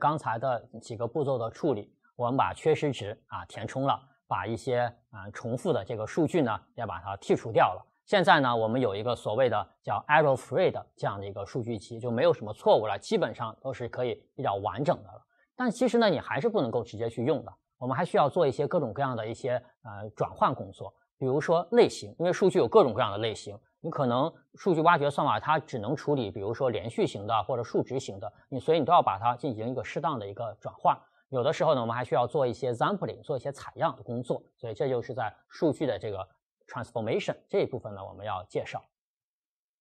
刚才的几个步骤的处理，我们把缺失值啊填充了，把一些啊重复的这个数据呢也把它剔除掉了。现在呢，我们有一个所谓的叫 error-free 的这样的一个数据集，就没有什么错误了，基本上都是可以比较完整的了。但其实呢，你还是不能够直接去用的，我们还需要做一些各种各样的一些呃转换工作。比如说类型，因为数据有各种各样的类型，你可能数据挖掘算法它只能处理，比如说连续型的或者数值型的，你所以你都要把它进行一个适当的一个转化。有的时候呢，我们还需要做一些 sampling，做一些采样的工作。所以这就是在数据的这个 transformation 这一部分呢，我们要介绍。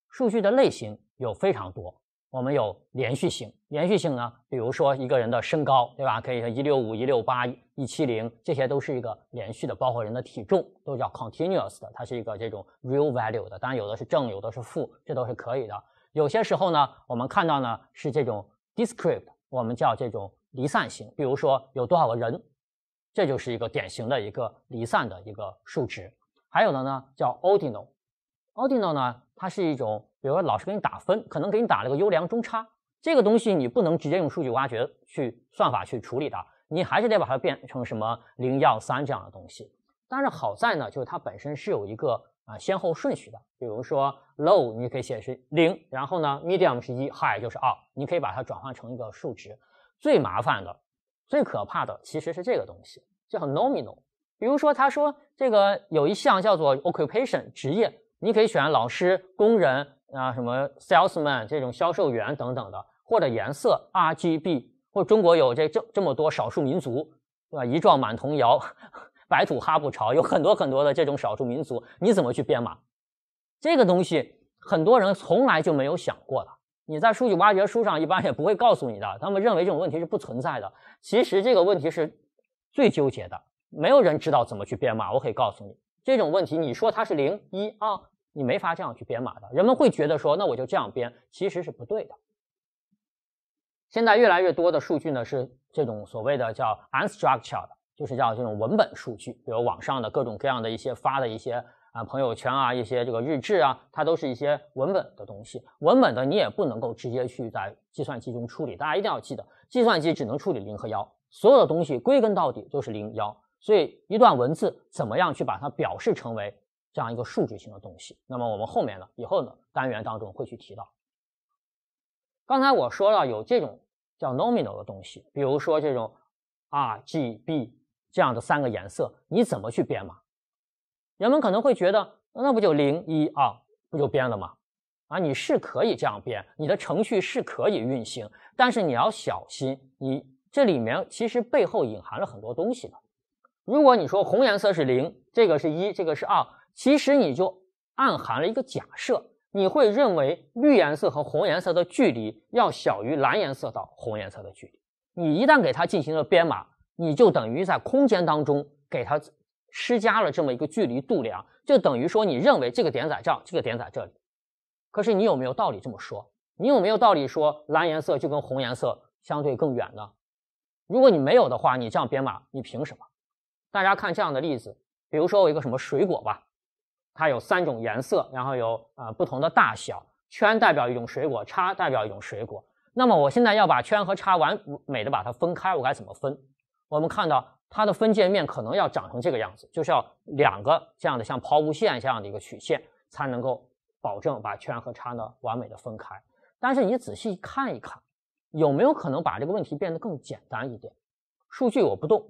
数据的类型有非常多。我们有连续性，连续性呢，比如说一个人的身高，对吧？可以说一六五、一六八、一七零，这些都是一个连续的，包括人的体重都叫 continuous 的，它是一个这种 real value 的，当然有的是正，有的是负，这都是可以的。有些时候呢，我们看到呢是这种 discrete，我们叫这种离散型，比如说有多少个人，这就是一个典型的一个离散的一个数值。还有的呢叫 ordinal，ordinal 呢。它是一种，比如说老师给你打分，可能给你打了个优良、中差，这个东西你不能直接用数据挖掘去算法去处理的，你还是得把它变成什么零、幺、三这样的东西。但是好在呢，就是它本身是有一个啊先后顺序的，比如说 low 你可以写是零，然后呢 medium 是一，high 就是二，你可以把它转换成一个数值。最麻烦的、最可怕的其实是这个东西，叫 nominal。比如说他说这个有一项叫做 occupation 职业。你可以选老师、工人啊，什么 salesman 这种销售员等等的，或者颜色 RGB，或中国有这这这么多少数民族，对吧？一壮满童谣，白土哈布潮，有很多很多的这种少数民族，你怎么去编码？这个东西很多人从来就没有想过的。你在数据挖掘书上一般也不会告诉你的，他们认为这种问题是不存在的。其实这个问题是最纠结的，没有人知道怎么去编码。我可以告诉你。这种问题，你说它是零一啊，你没法这样去编码的。人们会觉得说，那我就这样编，其实是不对的。现在越来越多的数据呢，是这种所谓的叫 unstructured，就是叫这种文本数据，比如网上的各种各样的一些发的一些啊朋友圈啊，一些这个日志啊，它都是一些文本的东西。文本的你也不能够直接去在计算机中处理。大家一定要记得，计算机只能处理零和幺，所有的东西归根到底都是零幺。所以，一段文字怎么样去把它表示成为这样一个数据型的东西？那么我们后面呢？以后呢？单元当中会去提到。刚才我说了，有这种叫 nominal 的东西，比如说这种 R、G、B 这样的三个颜色，你怎么去编码？人们可能会觉得，那不就零一二不就编了吗？啊，你是可以这样编，你的程序是可以运行，但是你要小心，你这里面其实背后隐含了很多东西的。如果你说红颜色是零，这个是一，这个是二，其实你就暗含了一个假设，你会认为绿颜色和红颜色的距离要小于蓝颜色到红颜色的距离。你一旦给它进行了编码，你就等于在空间当中给它施加了这么一个距离度量，就等于说你认为这个点在这，这个点在这里。可是你有没有道理这么说？你有没有道理说蓝颜色就跟红颜色相对更远呢？如果你没有的话，你这样编码，你凭什么？大家看这样的例子，比如说我一个什么水果吧，它有三种颜色，然后有呃不同的大小，圈代表一种水果，叉代表一种水果。那么我现在要把圈和叉完美的把它分开，我该怎么分？我们看到它的分界面可能要长成这个样子，就是要两个这样的像抛物线这样的一个曲线才能够保证把圈和叉呢完美的分开。但是你仔细看一看，有没有可能把这个问题变得更简单一点？数据我不动。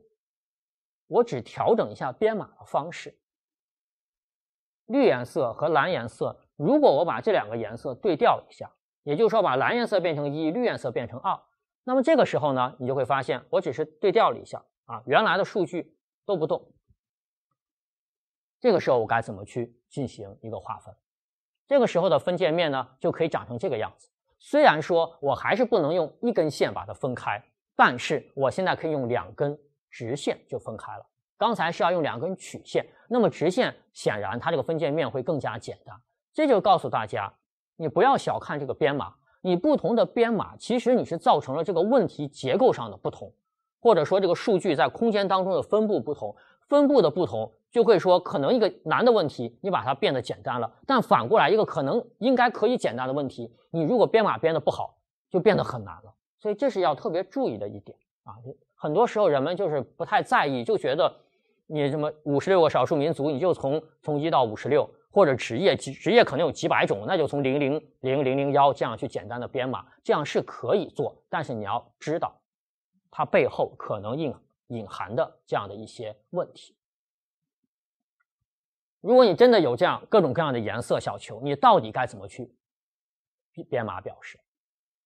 我只调整一下编码的方式，绿颜色和蓝颜色，如果我把这两个颜色对调一下，也就是说把蓝颜色变成一，绿颜色变成二，那么这个时候呢，你就会发现，我只是对调了一下啊，原来的数据都不动。这个时候我该怎么去进行一个划分？这个时候的分界面呢，就可以长成这个样子。虽然说我还是不能用一根线把它分开，但是我现在可以用两根。直线就分开了。刚才是要用两根曲线，那么直线显然它这个分界面会更加简单。这就告诉大家，你不要小看这个编码。你不同的编码，其实你是造成了这个问题结构上的不同，或者说这个数据在空间当中的分布不同。分布的不同，就会说可能一个难的问题，你把它变得简单了。但反过来，一个可能应该可以简单的问题，你如果编码编的不好，就变得很难了。所以这是要特别注意的一点啊。很多时候人们就是不太在意，就觉得你什么五十六个少数民族，你就从从一到五十六，或者职业职业可能有几百种，那就从零零零零零幺这样去简单的编码，这样是可以做，但是你要知道它背后可能隐隐含的这样的一些问题。如果你真的有这样各种各样的颜色小球，你到底该怎么去编码表示？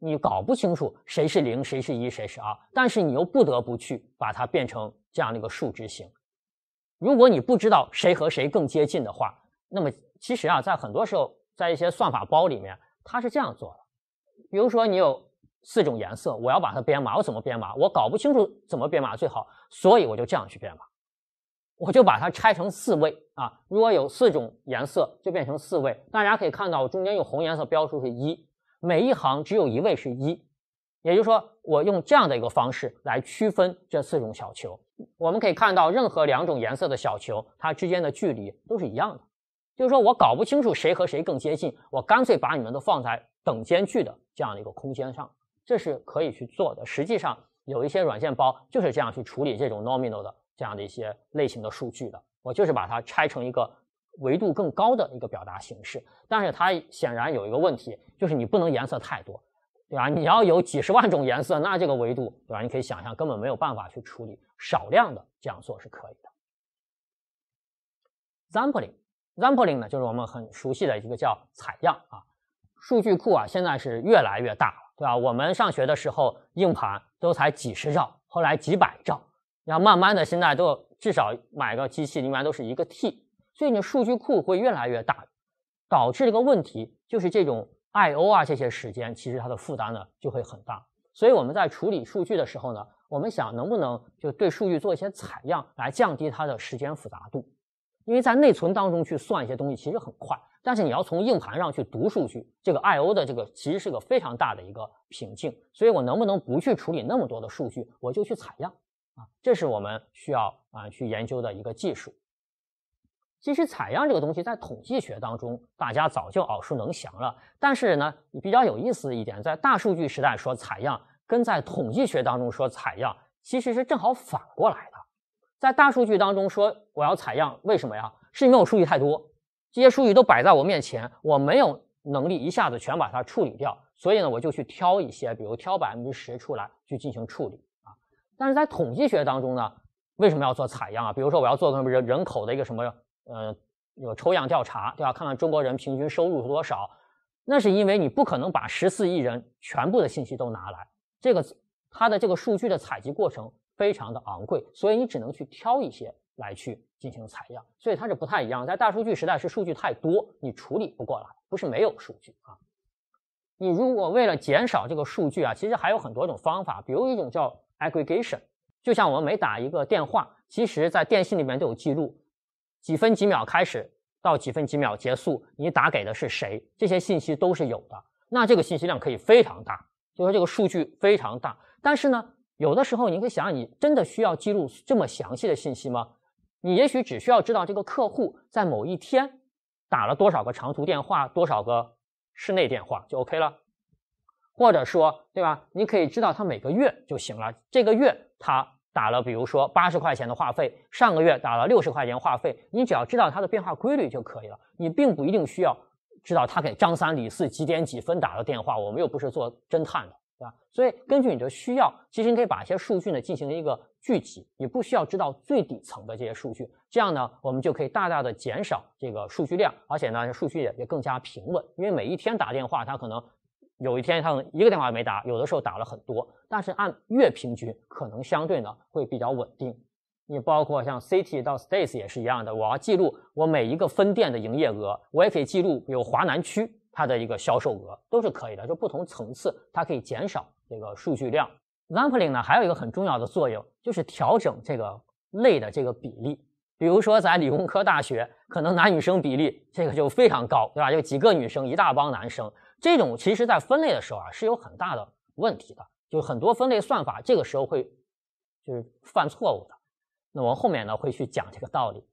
你搞不清楚谁是零，谁是一，谁是二，但是你又不得不去把它变成这样的一个数值型。如果你不知道谁和谁更接近的话，那么其实啊，在很多时候，在一些算法包里面，它是这样做的。比如说，你有四种颜色，我要把它编码，我怎么编码？我搞不清楚怎么编码最好，所以我就这样去编码，我就把它拆成四位啊。如果有四种颜色，就变成四位。大家可以看到，中间用红颜色标出是一。每一行只有一位是一，也就是说，我用这样的一个方式来区分这四种小球。我们可以看到，任何两种颜色的小球，它之间的距离都是一样的。就是说我搞不清楚谁和谁更接近，我干脆把你们都放在等间距的这样的一个空间上，这是可以去做的。实际上，有一些软件包就是这样去处理这种 nominal 的这样的一些类型的数据的。我就是把它拆成一个。维度更高的一个表达形式，但是它显然有一个问题，就是你不能颜色太多，对吧？你要有几十万种颜色，那这个维度，对吧？你可以想象根本没有办法去处理。少量的这样做是可以的。Sampling，Sampling 呢，就是我们很熟悉的一个叫采样啊。数据库啊，现在是越来越大了，对吧？我们上学的时候硬盘都才几十兆，后来几百兆，然后慢慢的现在都至少买个机器，一般都是一个 T。所以呢，数据库会越来越大，导致这个问题就是这种 I/O 啊，这些时间其实它的负担呢就会很大。所以我们在处理数据的时候呢，我们想能不能就对数据做一些采样，来降低它的时间复杂度。因为在内存当中去算一些东西其实很快，但是你要从硬盘上去读数据，这个 I/O 的这个其实是个非常大的一个瓶颈。所以，我能不能不去处理那么多的数据，我就去采样啊？这是我们需要啊去研究的一个技术。其实采样这个东西在统计学当中，大家早就耳熟能详了。但是呢，比较有意思的一点，在大数据时代说采样，跟在统计学当中说采样，其实是正好反过来的。在大数据当中说我要采样，为什么呀？是因为我数据太多，这些数据都摆在我面前，我没有能力一下子全把它处理掉，所以呢，我就去挑一些，比如挑百分之十出来去进行处理啊。但是在统计学当中呢，为什么要做采样啊？比如说我要做什么人人口的一个什么？呃，有抽样调查，对吧？看看中国人平均收入是多少，那是因为你不可能把十四亿人全部的信息都拿来，这个它的这个数据的采集过程非常的昂贵，所以你只能去挑一些来去进行采样，所以它是不太一样。在大数据时代，是数据太多，你处理不过来，不是没有数据啊。你如果为了减少这个数据啊，其实还有很多种方法，比如一种叫 aggregation，就像我们每打一个电话，其实在电信里面都有记录。几分几秒开始到几分几秒结束，你打给的是谁？这些信息都是有的。那这个信息量可以非常大，就说这个数据非常大。但是呢，有的时候你可以想，你真的需要记录这么详细的信息吗？你也许只需要知道这个客户在某一天打了多少个长途电话，多少个室内电话就 OK 了。或者说，对吧？你可以知道他每个月就行了。这个月他。打了，比如说八十块钱的话费，上个月打了六十块钱话费，你只要知道它的变化规律就可以了，你并不一定需要知道他给张三李四几点几分打了电话，我们又不是做侦探的，对吧？所以根据你的需要，其实你可以把一些数据呢进行一个聚集，你不需要知道最底层的这些数据，这样呢我们就可以大大的减少这个数据量，而且呢数据也更加平稳，因为每一天打电话他可能。有一天，他一个电话没打；有的时候打了很多，但是按月平均，可能相对呢会比较稳定。你包括像 CT i y 到 States 也是一样的，我要记录我每一个分店的营业额，我也可以记录，有华南区它的一个销售额，都是可以的。就不同层次，它可以减少这个数据量。Sampling 呢还有一个很重要的作用，就是调整这个类的这个比例。比如说在理工科大学，可能男女生比例这个就非常高，对吧？就几个女生，一大帮男生。这种其实，在分类的时候啊，是有很大的问题的，就是很多分类算法这个时候会就是犯错误的。那我们后面呢会去讲这个道理。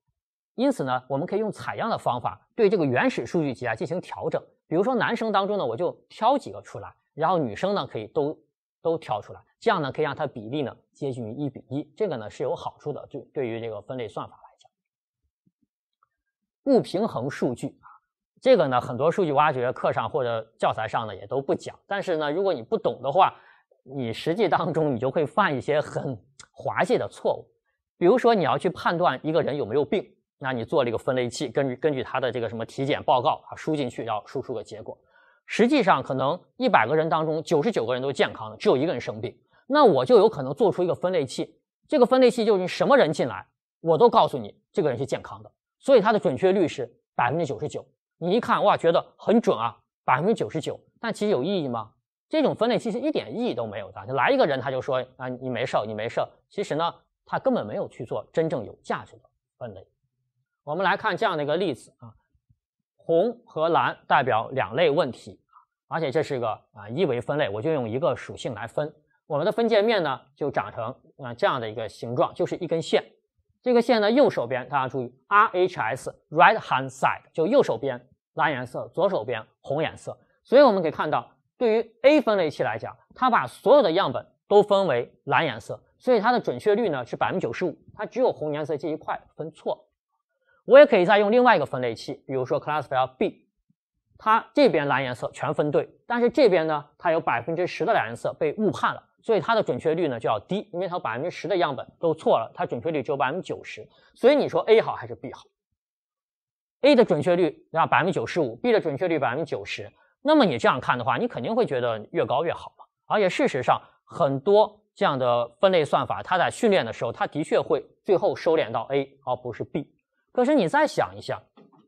因此呢，我们可以用采样的方法对这个原始数据集啊进行调整。比如说男生当中呢，我就挑几个出来，然后女生呢可以都都挑出来，这样呢可以让它比例呢接近于一比一。这个呢是有好处的，对对于这个分类算法来讲，不平衡数据。这个呢，很多数据挖掘课上或者教材上呢也都不讲。但是呢，如果你不懂的话，你实际当中你就会犯一些很滑稽的错误。比如说，你要去判断一个人有没有病，那你做了一个分类器，根据根据他的这个什么体检报告啊输进去，要输出个结果。实际上，可能一百个人当中九十九个人都是健康的，只有一个人生病。那我就有可能做出一个分类器，这个分类器就是什么人进来我都告诉你这个人是健康的，所以它的准确率是百分之九十九。你一看哇，觉得很准啊，百分之九十九。但其实有意义吗？这种分类其实一点意义都没有的。就来一个人，他就说啊，你没事，你没事。其实呢，他根本没有去做真正有价值的分类。我们来看这样的一个例子啊，红和蓝代表两类问题而且这是个啊一维分类，我就用一个属性来分。我们的分界面呢就长成啊这样的一个形状，就是一根线。这个线呢，右手边，大家注意，RHS（Right Hand Side） 就右手边。蓝颜色左手边红颜色，所以我们可以看到，对于 A 分类器来讲，它把所有的样本都分为蓝颜色，所以它的准确率呢是百分之九十五，它只有红颜色这一块分错。我也可以再用另外一个分类器，比如说 Class f i l e B，它这边蓝颜色全分对，但是这边呢，它有百分之十的蓝颜色被误判了，所以它的准确率呢就要低，因为它百分之十的样本都错了，它准确率只有百分之九十。所以你说 A 好还是 B 好？A 的准确率啊百分之九十五，B 的准确率百分之九十。那么你这样看的话，你肯定会觉得越高越好嘛。而且事实上，很多这样的分类算法，它在训练的时候，它的确会最后收敛到 A 而不是 B。可是你再想一下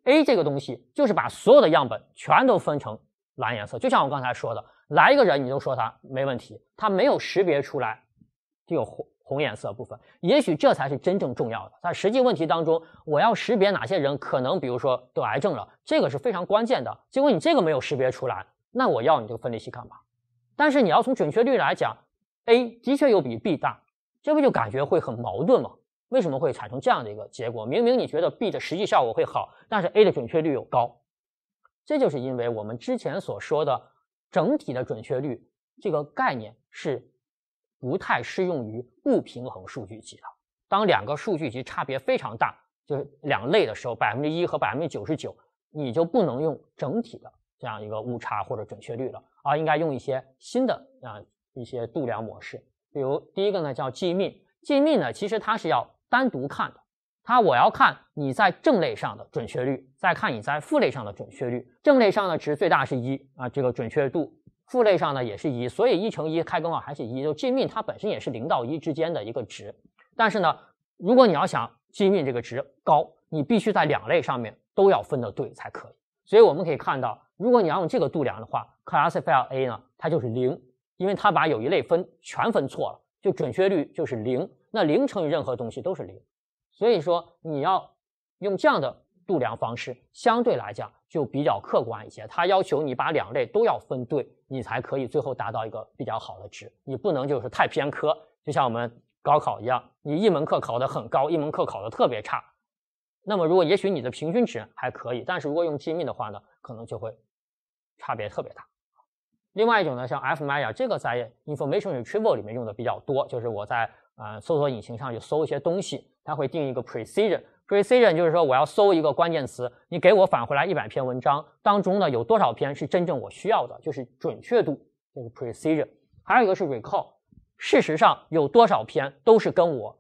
，A 这个东西就是把所有的样本全都分成蓝颜色，就像我刚才说的，来一个人你都说他没问题，他没有识别出来有红颜色部分，也许这才是真正重要的。在实际问题当中，我要识别哪些人可能，比如说得癌症了，这个是非常关键的。结果你这个没有识别出来，那我要你这个分类器干嘛？但是你要从准确率来讲，A 的确又比 B 大，这不就感觉会很矛盾吗？为什么会产生这样的一个结果？明明你觉得 B 的实际效果会好，但是 A 的准确率又高，这就是因为我们之前所说的整体的准确率这个概念是。不太适用于不平衡数据集的。当两个数据集差别非常大，就是两类的时候，百分之一和百分之九十九，你就不能用整体的这样一个误差或者准确率了，而应该用一些新的啊一些度量模式。比如第一个呢叫基密，基密呢其实它是要单独看的。它我要看你在正类上的准确率，再看你在负类上的准确率。正类上的值最大是一啊，这个准确度。负类上呢也是一，所以1乘1开根号还是一，就精度它本身也是零到一之间的一个值。但是呢，如果你要想精度这个值高，你必须在两类上面都要分得对才可以。所以我们可以看到，如果你要用这个度量的话 c l a s s i f i e a a 呢，它就是零，因为它把有一类分全分错了，就准确率就是零。那零乘以任何东西都是零，所以说你要用这样的。度量方式相对来讲就比较客观一些，它要求你把两类都要分对，你才可以最后达到一个比较好的值。你不能就是太偏科，就像我们高考一样，你一门课考得很高，一门课考得特别差。那么如果也许你的平均值还可以，但是如果用机密的话呢，可能就会差别特别大。另外一种呢，像 f m i a 这个在 information retrieval 里面用的比较多，就是我在啊搜索引擎上去搜一些东西，它会定一个 precision。Precision 就是说，我要搜一个关键词，你给我返回来一百篇文章当中呢，有多少篇是真正我需要的，就是准确度，这个 Precision。还有一个是 Recall，事实上有多少篇都是跟我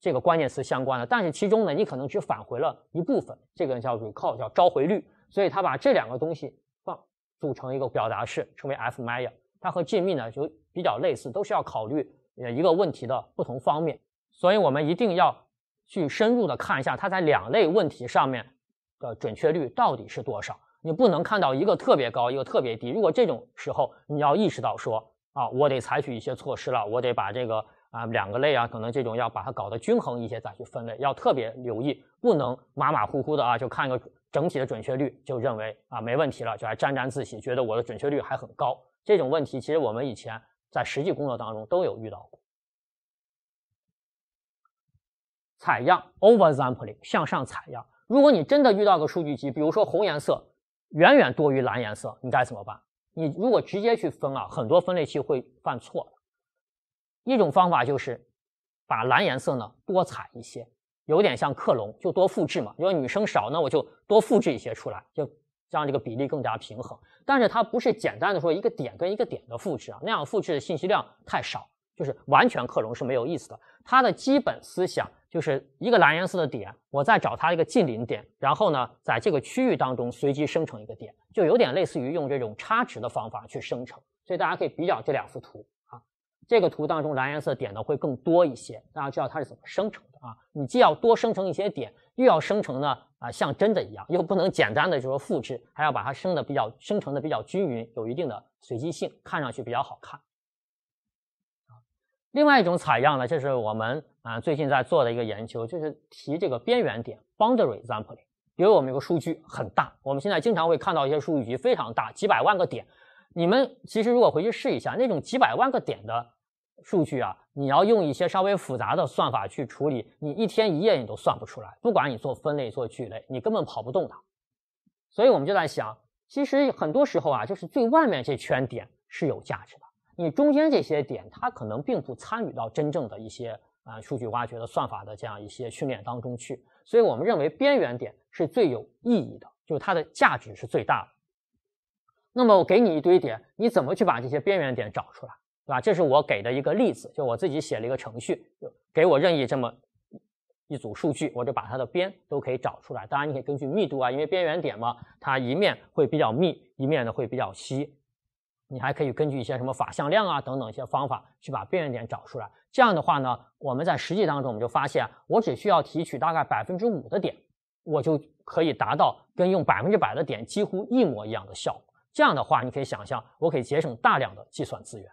这个关键词相关的，但是其中呢，你可能只返回了一部分，这个叫 Recall，叫召回率。所以它把这两个东西放组成一个表达式，称为 f m a y e r 它和禁密呢就比较类似，都是要考虑一个问题的不同方面。所以我们一定要。去深入的看一下它在两类问题上面的准确率到底是多少？你不能看到一个特别高，一个特别低。如果这种时候你要意识到说啊，我得采取一些措施了，我得把这个啊两个类啊，可能这种要把它搞得均衡一些再去分类。要特别留意，不能马马虎虎的啊就看个整体的准确率就认为啊没问题了，就还沾沾自喜，觉得我的准确率还很高。这种问题其实我们以前在实际工作当中都有遇到过。采样 over sampling 向上采样。如果你真的遇到个数据集，比如说红颜色远远多于蓝颜色，你该怎么办？你如果直接去分啊，很多分类器会犯错的。一种方法就是把蓝颜色呢多采一些，有点像克隆，就多复制嘛。因为女生少，那我就多复制一些出来，就让这个比例更加平衡。但是它不是简单的说一个点跟一个点的复制啊，那样复制的信息量太少，就是完全克隆是没有意思的。它的基本思想。就是一个蓝颜色的点，我再找它一个近邻点，然后呢，在这个区域当中随机生成一个点，就有点类似于用这种差值的方法去生成。所以大家可以比较这两幅图啊，这个图当中蓝颜色点呢会更多一些。大家知道它是怎么生成的啊？你既要多生成一些点，又要生成呢啊像真的一样，又不能简单的就说复制，还要把它生的比较生成的比较均匀，有一定的随机性，看上去比较好看。另外一种采样呢，就是我们啊最近在做的一个研究，就是提这个边缘点 （boundary sampling）。比如我们有个数据很大，我们现在经常会看到一些数据集非常大，几百万个点。你们其实如果回去试一下，那种几百万个点的数据啊，你要用一些稍微复杂的算法去处理，你一天一夜你都算不出来。不管你做分类、做聚类，你根本跑不动它。所以我们就在想，其实很多时候啊，就是最外面这圈点是有价值的。你中间这些点，它可能并不参与到真正的一些啊数据挖掘的算法的这样一些训练当中去，所以我们认为边缘点是最有意义的，就是它的价值是最大的。那么我给你一堆点，你怎么去把这些边缘点找出来，对吧？这是我给的一个例子，就我自己写了一个程序，就给我任意这么一组数据，我就把它的边都可以找出来。当然你可以根据密度啊，因为边缘点嘛，它一面会比较密，一面呢会比较稀。你还可以根据一些什么法向量啊等等一些方法去把边缘点找出来。这样的话呢，我们在实际当中我们就发现，我只需要提取大概百分之五的点，我就可以达到跟用百分之百的点几乎一模一样的效果。这样的话，你可以想象，我可以节省大量的计算资源。